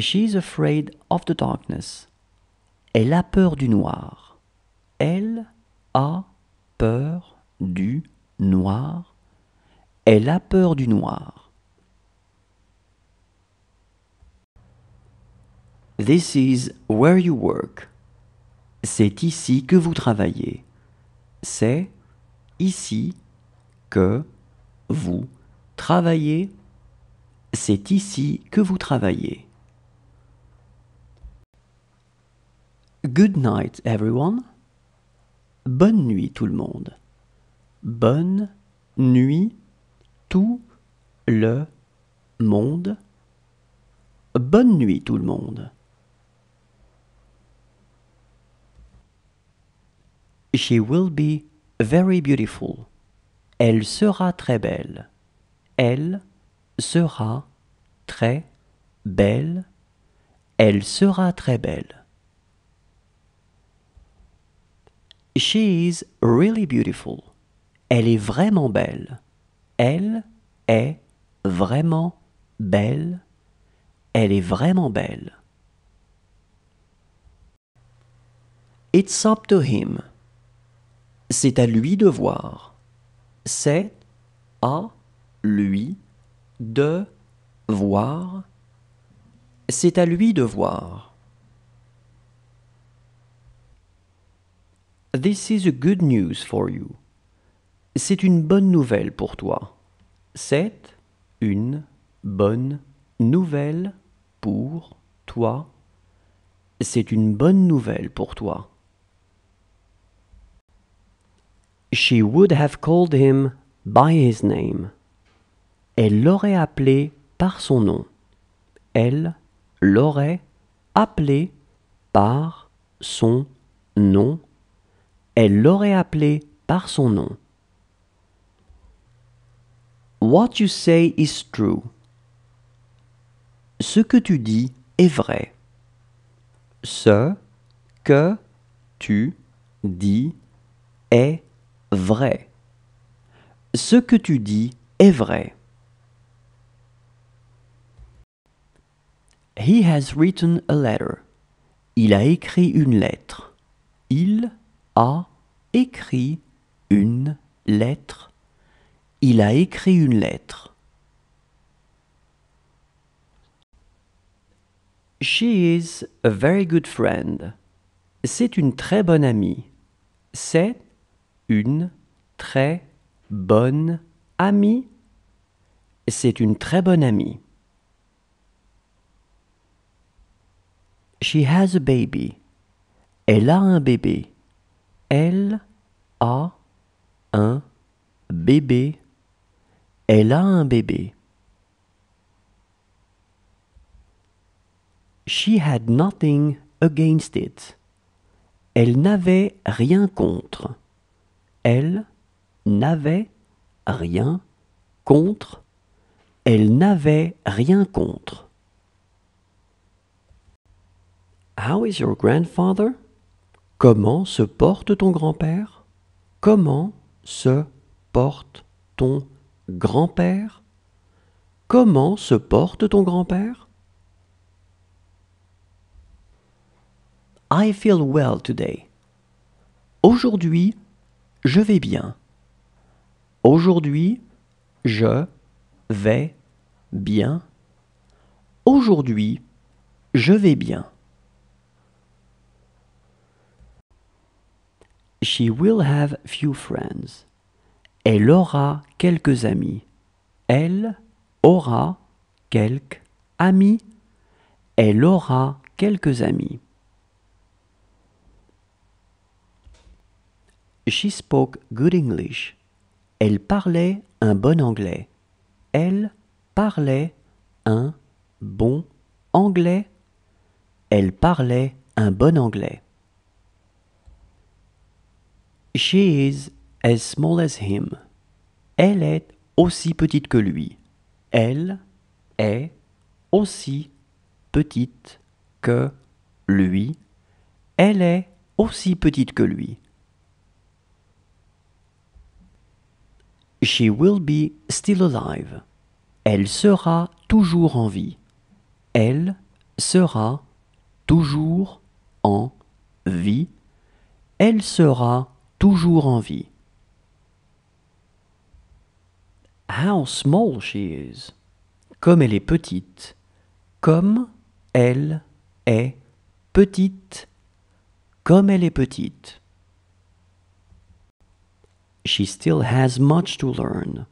She is afraid of the darkness. Elle a peur du noir. Elle a peur du noir. Elle a peur du noir. This is where you work. C'est ici que vous travaillez. C'est ici que vous travaillez. C'est ici que vous travaillez. Good night, everyone. Bonne nuit, tout le monde. Bonne nuit, tout le monde. Bonne nuit, tout le monde. She will be very beautiful. Elle sera très belle. Elle sera très belle. Elle sera très belle. She is really beautiful. Elle est vraiment belle. Elle est vraiment belle. Elle est vraiment belle. It's up to him. C'est à lui de voir. C'est à lui de voir. C'est à lui de voir. This is a good news for you. C'est une bonne nouvelle pour toi. C'est une bonne nouvelle pour toi. C'est une bonne nouvelle pour toi. She would have called him by his name. Elle l'aurait appelé par son nom. Elle l'aurait appelé par son nom elle l'aurait appelé par son nom. What you say is true. Ce que tu dis est vrai. Ce que tu dis est vrai. Ce que tu dis est vrai. He has written a letter. Il a écrit une lettre. Il a écrit une lettre. Il a écrit une lettre. She is a very good friend. C'est une très bonne amie. C'est une très bonne amie. C'est une très bonne amie. She has a baby. Elle a un bébé. Elle a un bébé. Elle a un bébé. She had nothing against it. Elle n'avait rien contre. Elle n'avait rien contre. Elle n'avait rien contre. How is your grandfather? Comment se porte ton grand-père Comment se porte ton grand-père Comment se porte ton grand-père I feel well today. Aujourd'hui, je vais bien. Aujourd'hui, je vais bien. Aujourd'hui, je vais bien. She will have few friends. Elle aura quelques amis. Elle aura quelques amis. Elle aura quelques amis. She spoke good English. Elle parlait un bon anglais. Elle parlait un bon anglais. Elle parlait un bon anglais. She is as small as him. Elle est aussi petite que lui. Elle est aussi petite que lui. Elle est aussi petite que lui. She will be still alive. Elle sera toujours en vie. Elle sera toujours en vie. Elle sera toujours en vie. How small she is. Comme elle est petite. Comme elle est petite. Comme elle est petite. She still has much to learn.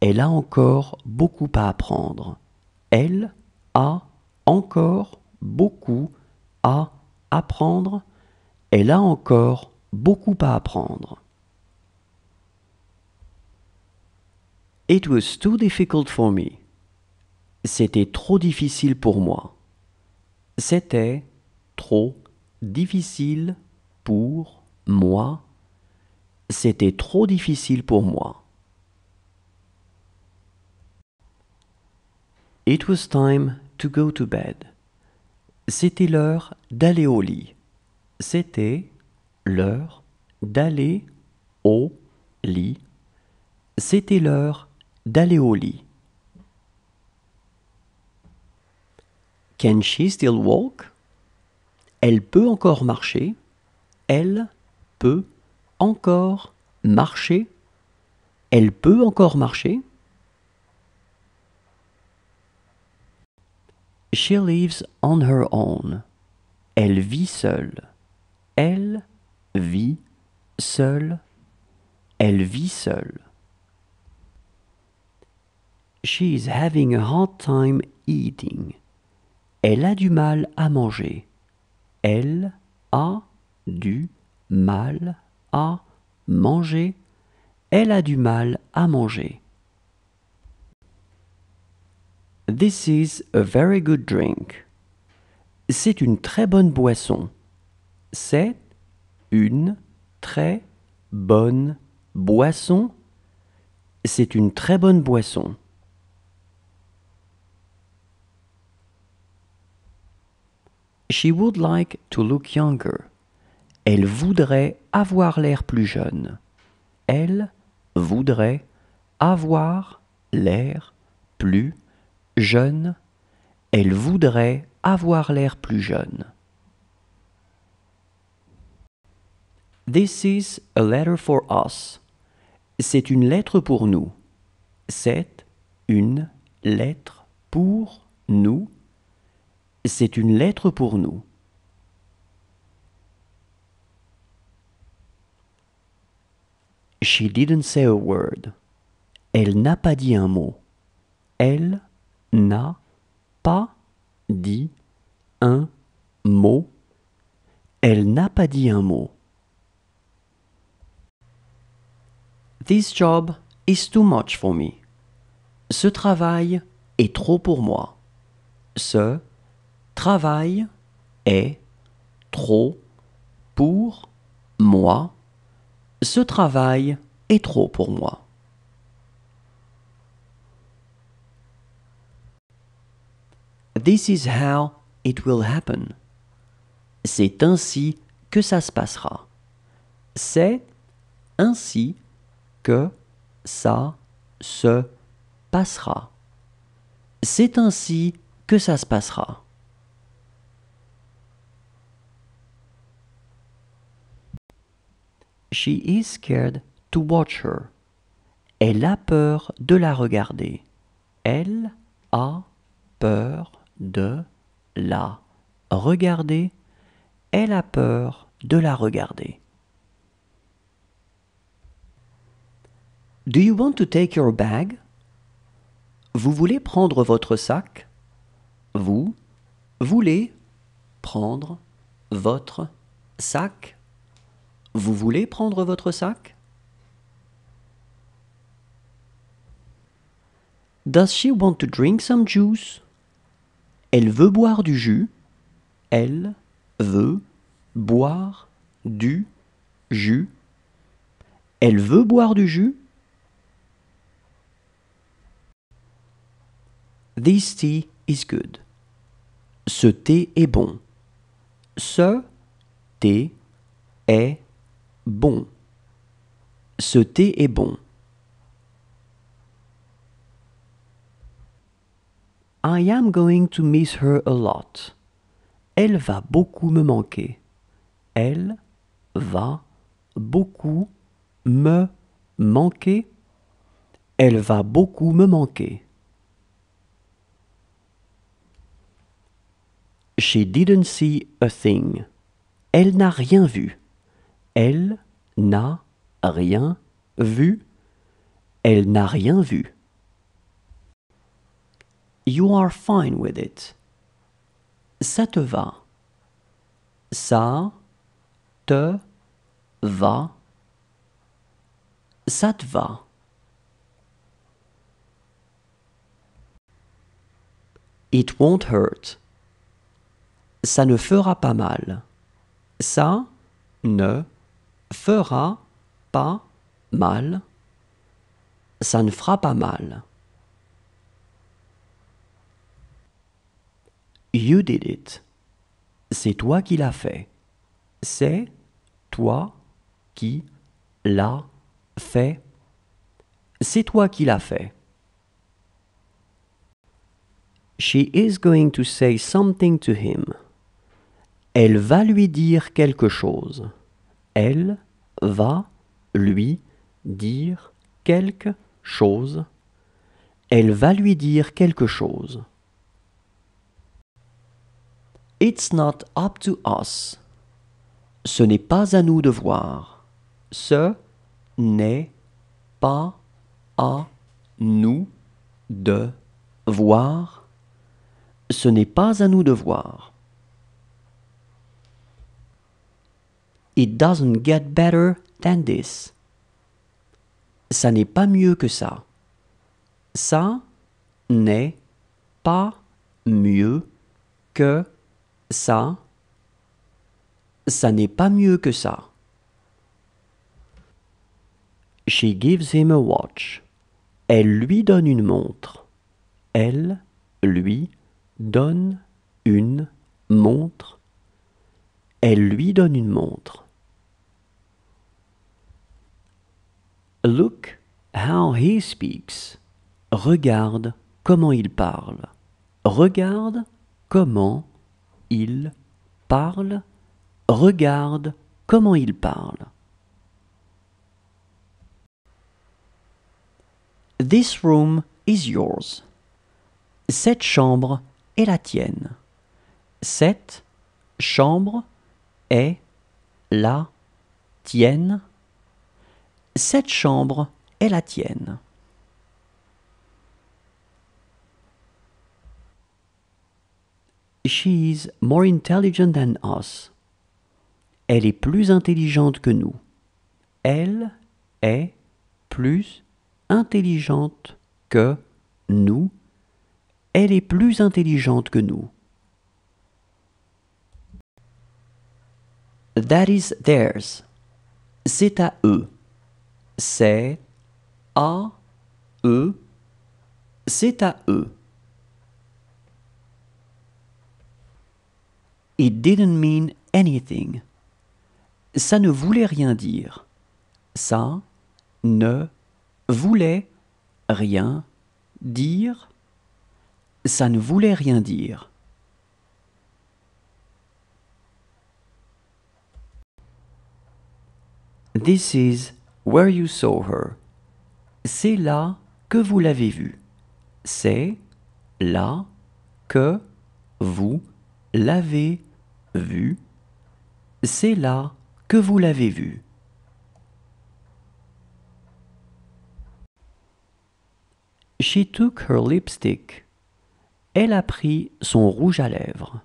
Elle a encore beaucoup à apprendre. Elle a encore beaucoup à apprendre. Elle a encore beaucoup à apprendre. It was too difficult for me. C'était trop difficile pour moi. C'était trop difficile pour moi. C'était trop difficile pour moi. It was time to go to bed. C'était l'heure d'aller au lit. C'était l'heure d'aller au lit. C'était l'heure d'aller au lit. Can she still walk? Elle peut encore marcher. Elle peut encore marcher. Elle peut encore marcher. She lives on her own. Elle vit seule vit seule, elle vit seule. She is having a hard time eating. Elle a du mal à manger. Elle a du mal à manger. Elle a du mal à manger. This is a very good drink. C'est une très bonne boisson. C'est une très bonne boisson. C'est une très bonne boisson. She would like to look younger. Elle voudrait avoir l'air plus jeune. Elle voudrait avoir l'air plus jeune. Elle voudrait avoir l'air plus jeune. This is a letter for us. C'est une lettre pour nous. C'est une lettre pour nous. C'est une lettre pour nous. She didn't say a word. Elle n'a pas dit un mot. Elle n'a pas dit un mot. Elle n'a pas dit un mot. This job is too much for me. Ce travail est trop pour moi. Ce travail est trop pour moi. Ce travail est trop pour moi. This is how it will happen. C'est ainsi que ça se passera. C'est ainsi que ça se passera. C'est ainsi que ça se passera. She is scared to watch her. Elle a peur de la regarder. Elle a peur de la regarder. Elle a peur de la regarder. Do you want to take your bag? Vous voulez prendre votre sac? Vous voulez prendre votre sac? Vous voulez prendre votre sac? Does she want to drink some juice? Elle veut boire du jus. Elle veut boire du jus. Elle veut boire du jus. This tea is good. Ce thé est bon. Ce thé est bon. Ce thé est bon. I am going to miss her a lot. Elle va beaucoup me manquer. Elle va beaucoup me manquer. Elle va beaucoup me manquer. She didn't see a thing. Elle n'a rien vu. Elle n'a rien vu. Elle n'a rien vu. You are fine with it. Ça te va. Ça te va. Ça te va. It won't hurt. ça ne fera pas mal. Ça ne fera pas mal. Ça ne fera pas mal. You did it. C'est toi qui l'as fait. C'est toi qui l'as fait. C'est toi qui l'as fait. She is going to say something to him. Elle va lui dire quelque chose. Elle va lui dire quelque chose. Elle va lui dire quelque chose. It's not up to us. Ce n'est pas à nous de voir. Ce n'est pas à nous de voir. Ce n'est pas à nous de voir. It doesn't get better than this. Ça n'est pas mieux que ça. Ça n'est pas mieux que ça. Ça n'est pas mieux que ça. She gives him a watch. Elle lui donne une montre. Elle lui donne une montre. Elle lui donne une montre. Look how he speaks. Regarde comment il parle. Regarde comment il parle. Regarde comment il parle. This room is yours. Cette chambre est la tienne. Cette chambre est la tienne. Cette chambre est la tienne. She is more intelligent than us. Elle est plus intelligente que nous. Elle est plus intelligente que nous. Elle est plus intelligente que nous. That is theirs. C'est à eux. E, c'est à eux. c'est à eux. It didn't mean anything. Ça ne voulait rien dire. Ça ne voulait rien dire. Ça ne voulait rien dire. This is where you saw her. C'est là que vous l'avez vue. C'est là que vous l'avez vue. C'est là que She took her lipstick. Elle a pris son rouge à lèvres.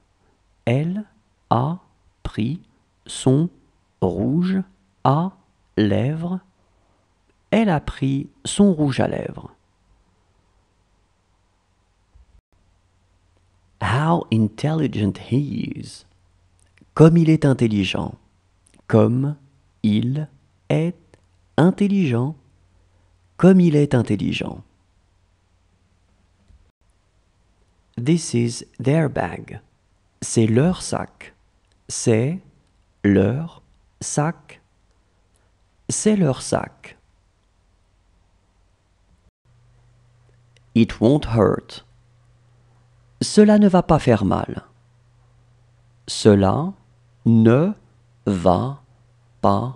Elle a pris son rouge à lèvres elle a pris son rouge à lèvres. How intelligent he is. Comme il est intelligent. Comme il est intelligent. Comme il est intelligent. This is their bag. C'est leur sac. C'est leur sac. C'est leur sac. It won't hurt. Cela ne va pas faire mal. Cela ne va pas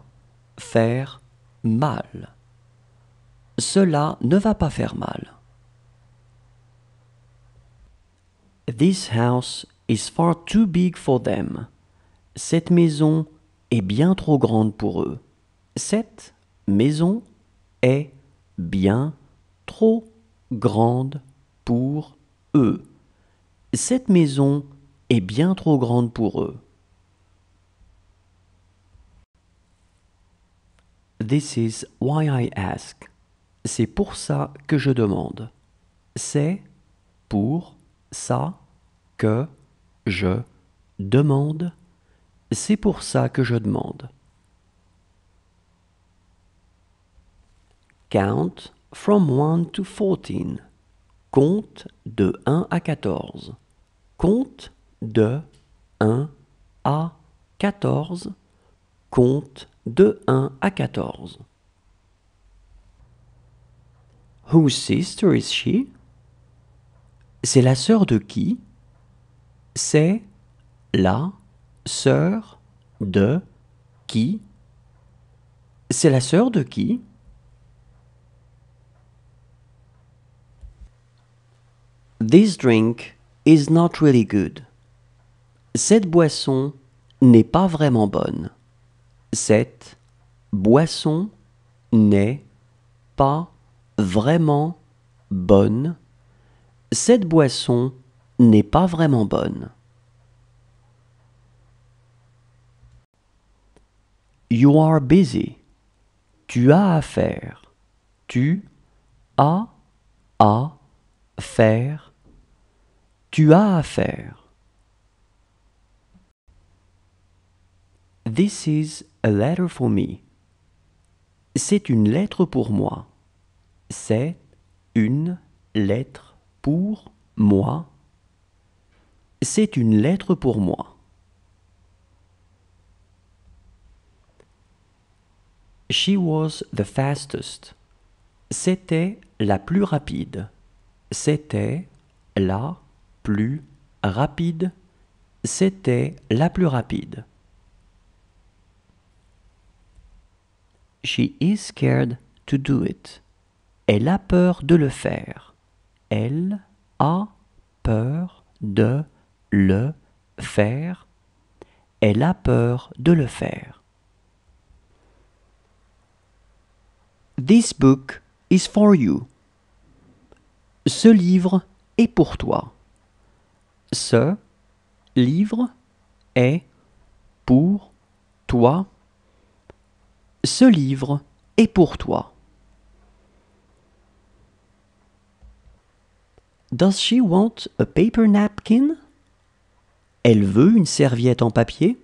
faire mal. Cela ne va pas faire mal. This house is far too big for them. Cette maison est bien trop grande pour eux. Cette maison est bien trop grande pour eux. Cette maison est bien trop grande pour eux. This is why I ask. C'est pour ça que je demande. C'est pour ça que je demande. C'est pour ça que je demande. Count From 1 to 14. Compte de 1 à 14. Compte de 1 à 14. Compte de 1 à 14. Whose sister is she? C'est la sœur de qui? C'est la sœur de qui? C'est la sœur de qui? This drink is not really good. Cette boisson n'est pas vraiment bonne. Cette boisson n'est pas vraiment bonne. Cette boisson n'est pas vraiment bonne. You are busy. Tu as à faire. Tu as à faire tu as à faire. This is a letter for me. C'est une lettre pour moi. C'est une lettre pour moi. C'est une lettre pour moi. She was the fastest. C'était la plus rapide. C'était la plus rapide. C'était la plus rapide. She is scared to do it. Elle a peur de le faire. Elle a peur de le faire. Elle a peur de le faire. This book is for you. Ce livre est pour toi. Ce livre est pour toi. Ce livre est pour toi. Does she want a paper napkin? Elle veut une serviette en papier.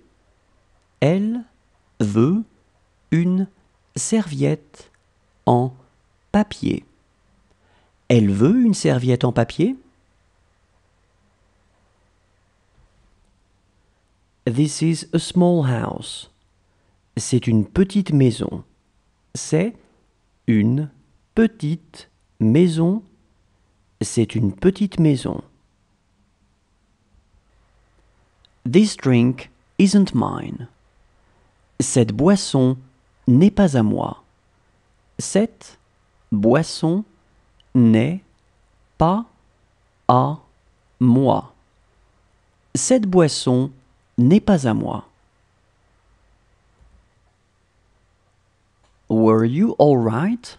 Elle veut une serviette en papier. Elle veut une serviette en papier. This is a small house. C'est une petite maison. C'est une petite maison. C'est une petite maison. This drink isn't mine. Cette boisson n'est pas à moi. Cette boisson n'est pas à moi. Cette boisson n'est pas à moi. Were you alright?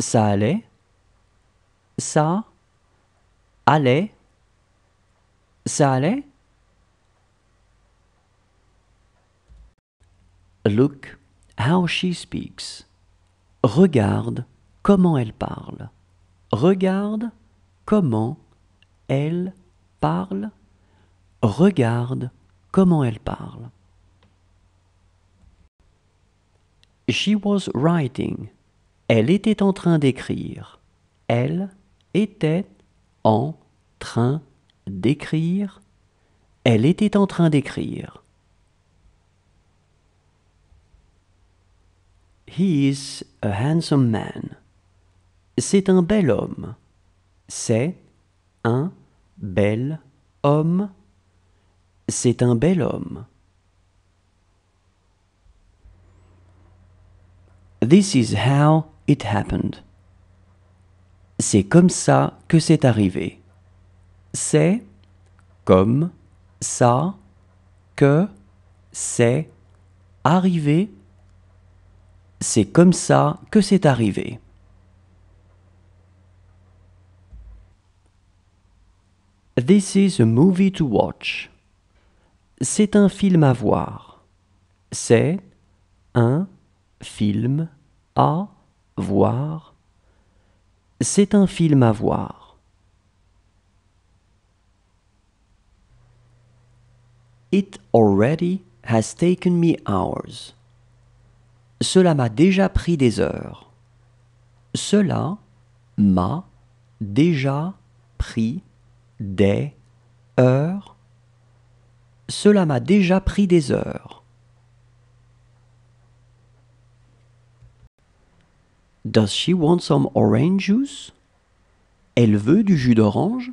Ça allait. Ça allait. Ça allait. Look how she speaks. Regarde comment elle parle. Regarde comment elle parle. Regarde comment elle parle. She was writing. Elle était en train d'écrire. Elle était en train d'écrire. Elle était en train d'écrire. He is a handsome man. C'est un bel homme. C'est un bel homme. C'est un bel homme. This is how it happened. C'est comme ça que c'est arrivé. C'est comme ça que c'est arrivé. C'est comme ça que c'est arrivé. This is a movie to watch. C'est un film à voir. C'est un film à voir. C'est un film à voir. It already has taken me hours. Cela m'a déjà pris des heures. Cela m'a déjà pris des heures. Cela m'a déjà pris des heures. Does she want some orange juice? Elle veut du jus d'orange.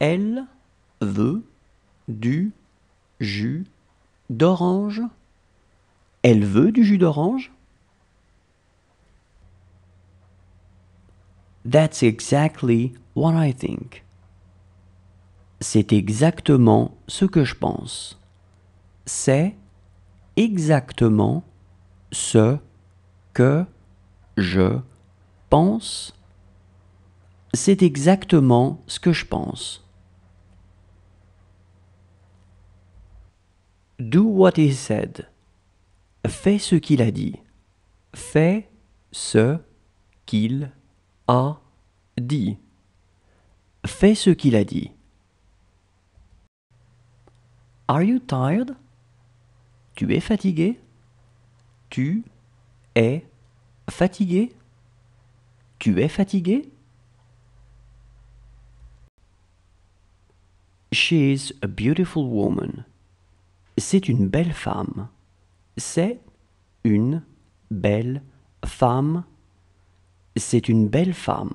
Elle veut du jus d'orange. Elle veut du jus d'orange. That's exactly what I think c'est exactement ce que je pense. C'est exactement ce que je pense. C'est exactement ce que je pense. Do what he said. Fais ce qu'il a dit. Fais ce qu'il a dit. Fais ce qu'il a dit. Are you tired? Tu es fatigué? Tu es fatigué? Tu es fatigué? She is a beautiful woman. C'est une belle femme. C'est une belle femme. C'est une belle femme.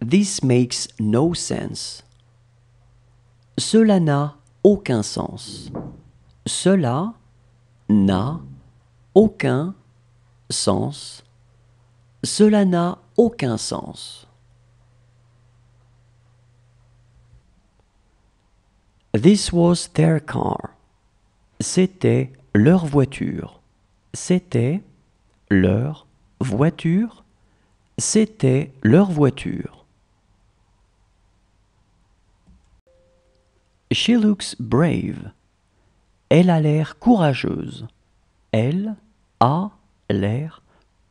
This makes no sense. Cela n'a aucun sens. Cela n'a aucun sens. Cela n'a aucun sens. This was their car. C'était leur voiture. C'était leur voiture. C'était leur voiture. She looks brave. Elle a l'air courageuse. Elle a l'air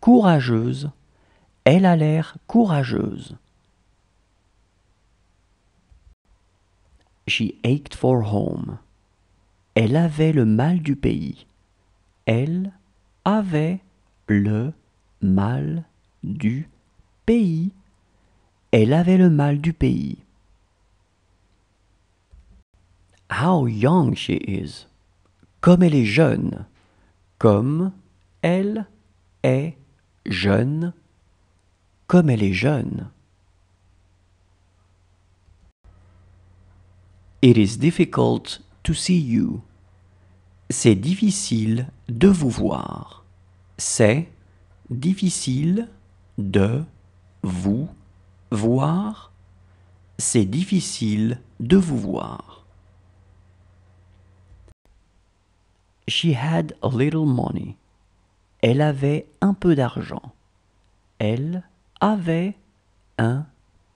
courageuse. Elle a l'air courageuse. She ached for home. Elle avait le mal du pays. Elle avait le mal du pays. Elle avait le mal du pays. How young she is. Comme elle est jeune. Comme elle est jeune. Comme elle est jeune. It is difficult to see you. C'est difficile de vous voir. C'est difficile de vous voir. C'est difficile de vous voir. She had a little money. Elle avait un peu d'argent. Elle avait un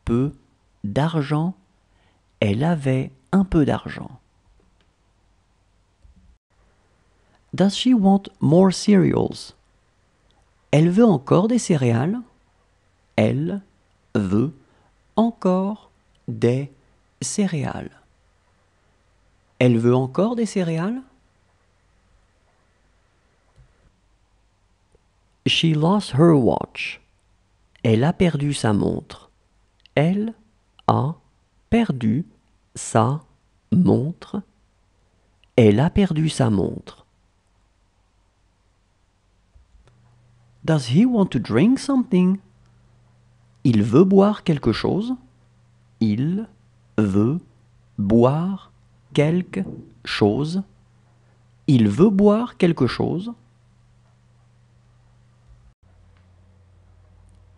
peu d'argent. Elle avait un peu d'argent. Does she want more cereals? Elle veut encore des céréales? Elle veut encore des céréales. Elle veut encore des céréales? She lost her watch. Elle a perdu sa montre. Elle a perdu sa montre. Elle a perdu sa montre. Does he want to drink something? Il veut boire quelque chose. Il veut boire quelque chose. Il veut boire quelque chose.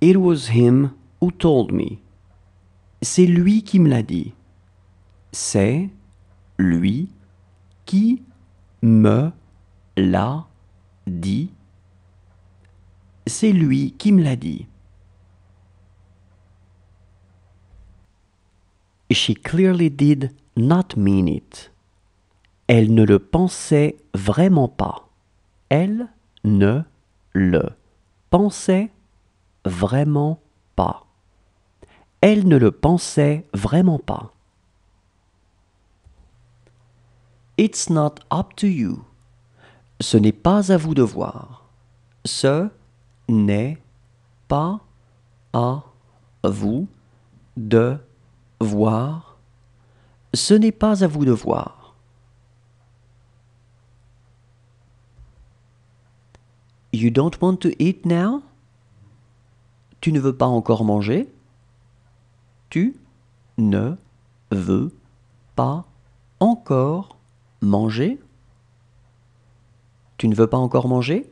It was him who told me. C'est lui qui me l'a dit. C'est lui qui me l'a dit. C'est lui qui me l'a dit. She clearly did not mean it. Elle ne le pensait vraiment pas. Elle ne le pensait vraiment pas. Elle ne le pensait vraiment pas. It's not up to you. Ce n'est pas à vous de voir. Ce n'est pas à vous de voir. Ce n'est pas à vous de voir. You don't want to eat now? Tu ne veux pas encore manger Tu ne veux pas encore manger Tu ne veux pas encore manger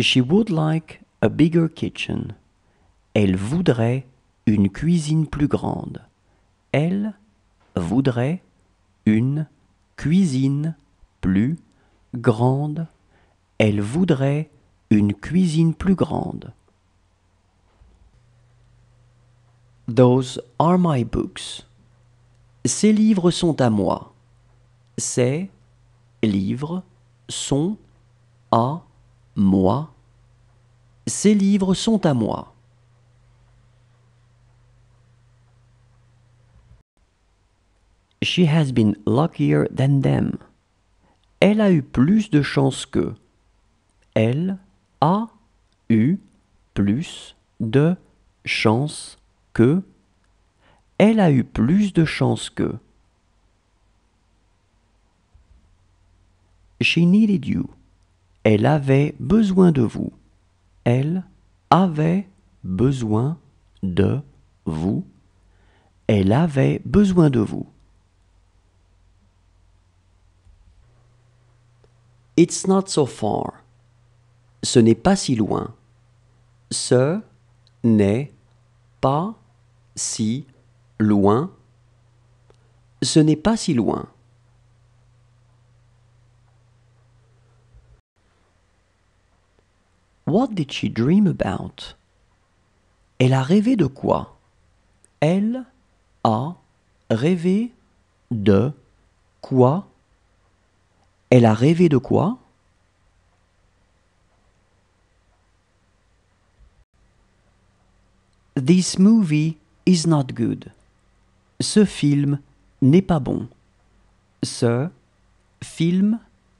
She would like a bigger kitchen. Elle voudrait une cuisine plus grande. Elle voudrait une cuisine plus grande. Elle voudrait une cuisine plus grande. Those are my books. Ces livres sont à moi. Ces livres sont à moi. Ces livres sont à moi. She has been luckier than them. Elle a eu plus de chance qu'eux elle a eu plus de chance que. Elle a eu plus de chance que. She needed you. Elle avait besoin de vous. Elle avait besoin de vous. Elle avait besoin de vous. It's not so far. Ce n'est pas si loin. Ce n'est pas si loin. Ce n'est pas si loin. What did she dream about? Elle a rêvé de quoi? Elle a rêvé de quoi? Elle a rêvé de quoi? This movie is not good. Ce film n'est pas bon. Ce film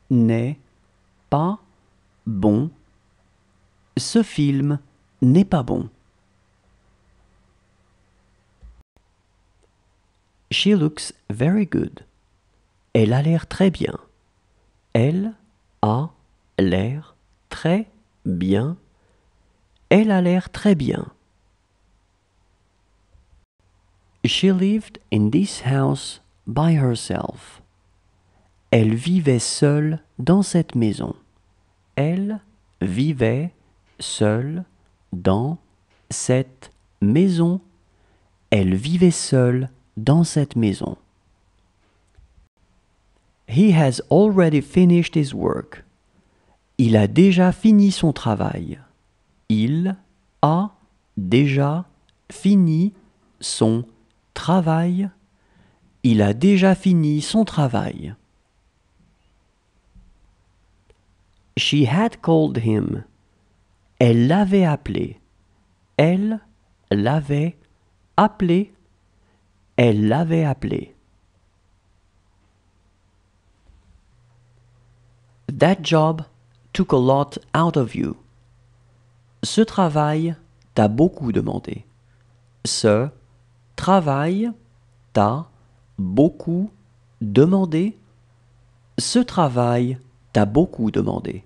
n'est pas bon. Ce film n'est pas bon. She looks very good. Elle a l'air très bien. Elle a l'air très bien. Elle a l'air très bien. She lived in this house by herself. Elle vivait seule dans cette maison. Elle vivait seule dans cette maison. Elle vivait seule dans cette maison. He has already finished his work. Il a déjà fini son travail. Il a déjà fini son travail travail. Il a déjà fini son travail. She had called him. Elle l'avait appelé. Elle l'avait appelé. Elle l'avait appelé. That job took a lot out of you. Ce travail t'a beaucoup demandé. Ce travail t'a beaucoup demandé Ce travail t'a beaucoup demandé.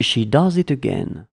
She does it again.